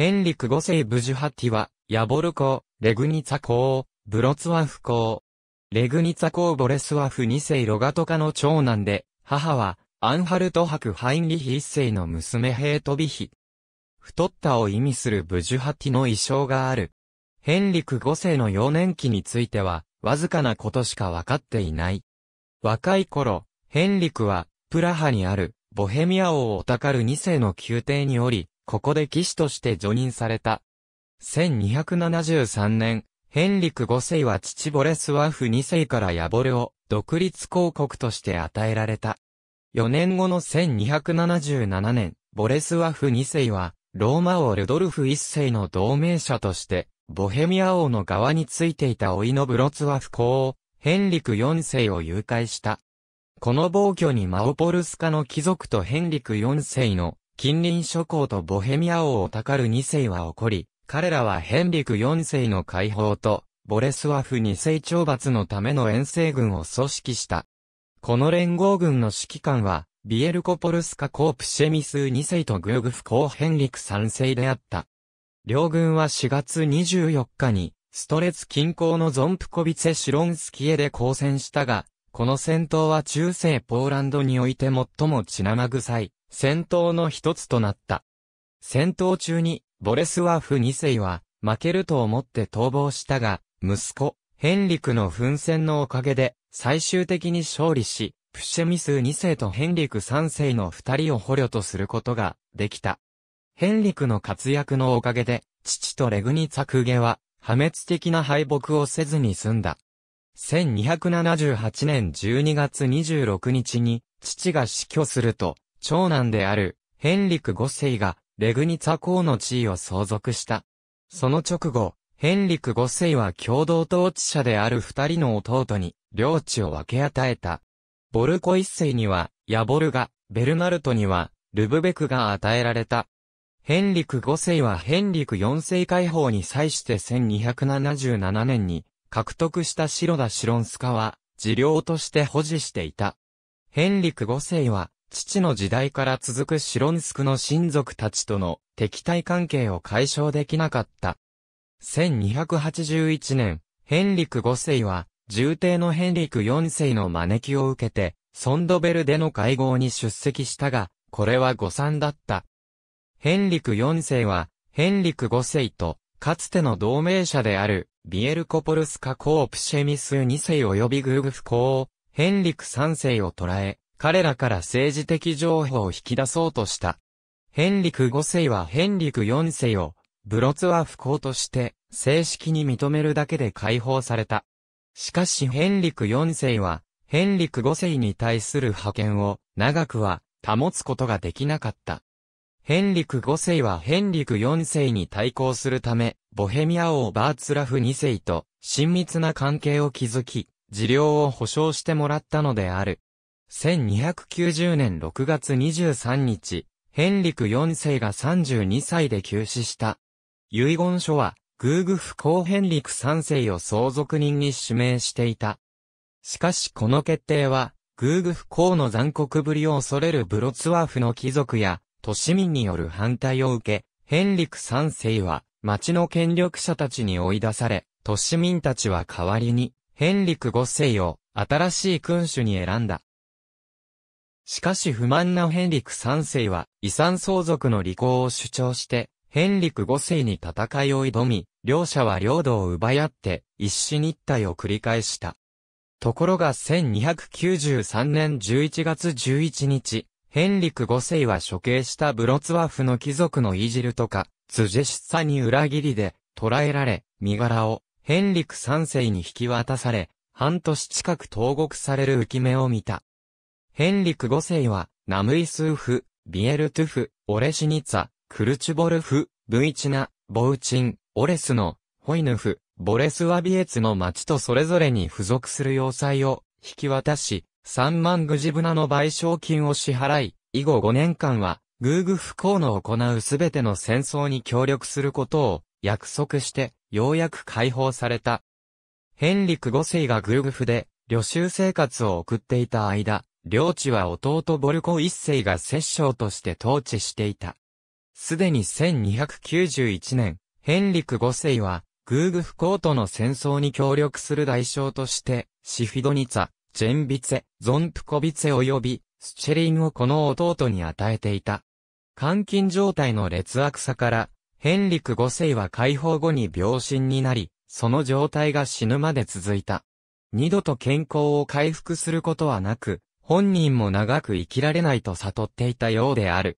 ヘンリク5世ブジュハティは、ヤボル公、レグニツァ公、ブロツワフ公。レグニツァ公ボレスワフ2世ロガトカの長男で、母は、アンハルト博ハインリヒ1世の娘ヘイトビヒ。太ったを意味するブジュハティの意匠がある。ヘンリク5世の幼年期については、わずかなことしかわかっていない。若い頃、ヘンリクは、プラハにある、ボヘミア王オタカル2世の宮廷におり、ここで騎士として除任された。1273年、ヘンリク5世は父ボレスワフ2世からヤボルを独立公国として与えられた。4年後の1277年、ボレスワフ2世は、ローマ王ルドルフ1世の同盟者として、ボヘミア王の側についていた老いのブロツワフ公王、ヘンリク4世を誘拐した。この暴挙にマオポルスカの貴族とヘンリク4世の近隣諸侯とボヘミア王をたかる2世は起こり、彼らはヘンリク4世の解放と、ボレスワフ2世懲罰のための遠征軍を組織した。この連合軍の指揮官は、ビエルコポルスカコープシェミス2世とグーグフコーヘンリク3世であった。両軍は4月24日に、ストレツ近郊のゾンプコビツェ・シロンスキエで交戦したが、この戦闘は中世ポーランドにおいて最も血生臭い。戦闘の一つとなった。戦闘中に、ボレスワフ2世は、負けると思って逃亡したが、息子、ヘンリクの奮戦のおかげで、最終的に勝利し、プシェミス2世とヘンリク3世の二人を捕虜とすることができた。ヘンリクの活躍のおかげで、父とレグニツァクゲは、破滅的な敗北をせずに済んだ。1278年12月26日に、父が死去すると、長男であるヘンリク5世がレグニツァ公の地位を相続した。その直後、ヘンリク5世は共同統治者である二人の弟に領地を分け与えた。ボルコ1世にはヤボルが、ベルナルトにはルブベクが与えられた。ヘンリク5世はヘンリク4世解放に際して1277年に獲得した白田シロンスカは、治療として保持していた。ヘンリク5世は、父の時代から続くシロンスクの親族たちとの敵対関係を解消できなかった。1281年、ヘンリク5世は、重帝のヘンリク4世の招きを受けて、ソンドベルでの会合に出席したが、これは誤算だった。ヘンリク4世は、ヘンリク5世と、かつての同盟者である、ビエルコポルスカ・コープシェミス2世及びグーグフ公を、ヘンリク3世を捕らえ、彼らから政治的情報を引き出そうとした。ヘンリク5世はヘンリク4世を、ブロツワフ公として、正式に認めるだけで解放された。しかしヘンリク4世は、ヘンリク5世に対する派遣を、長くは、保つことができなかった。ヘンリク5世はヘンリク4世に対抗するため、ボヘミア王バーツラフ2世と親密な関係を築き、治療を保障してもらったのである。1290年6月23日、ヘンリク4世が32歳で急死した。遺言書は、グーグフ公ヘンリク3世を相続人に指名していた。しかしこの決定は、グーグフ公の残酷ぶりを恐れるブロツワーフの貴族や、都市民による反対を受け、ヘンリク3世は、町の権力者たちに追い出され、都市民たちは代わりに、ヘンリク5世を、新しい君主に選んだ。しかし不満なヘンリク3世は遺産相続の履行を主張して、ヘンリク5世に戦いを挑み、両者は領土を奪い合って一死日退を繰り返した。ところが1293年11月11日、ヘンリク5世は処刑したブロツワフの貴族のイジルとか、辻ジェシサに裏切りで捕らえられ、身柄をヘンリク3世に引き渡され、半年近く投獄される浮き目を見た。ヘンリク5世は、ナムイスーフ、ビエルトゥフ、オレシニツァ、クルチュボルフ、ブイチナ、ボウチン、オレスの、ホイヌフ、ボレスワビエツの町とそれぞれに付属する要塞を引き渡し、3万グジブナの賠償金を支払い、以後5年間は、グーグ不幸の行うすべての戦争に協力することを約束して、ようやく解放された。ヘンリク5世がグーグフで、旅衆生活を送っていた間、領地は弟ボルコ一世が摂政として統治していた。すでに1291年、ヘンリク五世は、グーグフコートの戦争に協力する代償として、シフィドニツァ、ジェンビツェ、ゾンプコビツェ及び、スチェリンをこの弟に与えていた。監禁状態の劣悪さから、ヘンリク五世は解放後に病身になり、その状態が死ぬまで続いた。二度と健康を回復することはなく、本人も長く生きられないと悟っていたようである。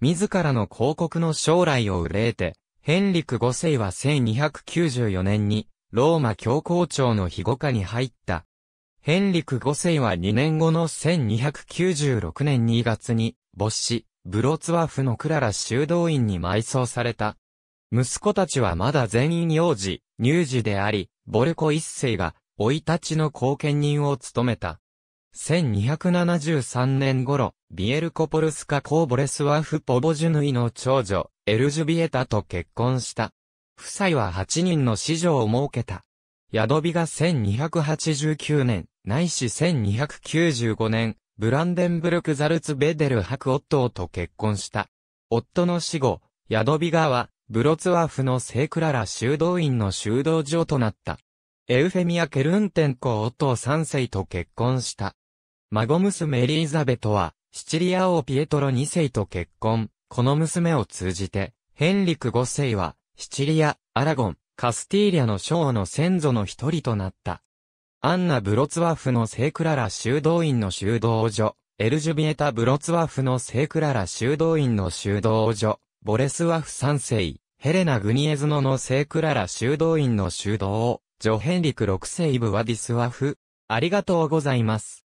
自らの広告の将来を憂えて、ヘンリク5世は1294年に、ローマ教皇庁の庇護下に入った。ヘンリク5世は2年後の1296年2月に、没子、ブロツワフのクララ修道院に埋葬された。息子たちはまだ全員幼児、乳児であり、ボルコ一世が、老いたちの後見人を務めた。1273年頃、ビエルコポルスカ・コーボレスワフ・ポボジュヌイの長女、エルジュビエタと結婚した。夫妻は8人の子女を設けた。ヤドビが1289年、ないし1295年、ブランデンブルク・ザルツ・ベデル・ハク・オットーと結婚した。夫の死後、ヤドビガは、ブロツワフの聖クララ修道院の修道場となった。エウフェミア・ケルンテンコ・オットー3世と結婚した。孫娘エリザベトは、シチリア王ピエトロ2世と結婚。この娘を通じて、ヘンリク5世は、シチリア、アラゴン、カスティーリアの将の先祖の一人となった。アンナ・ブロツワフの聖クララ修道院の修道女、エルジュビエタ・ブロツワフの聖クララ修道院の修道女、ボレスワフ3世、ヘレナ・グニエズノの聖クララ修道院の修道、ジョヘンリク6世イブワディスワフ、ありがとうございます。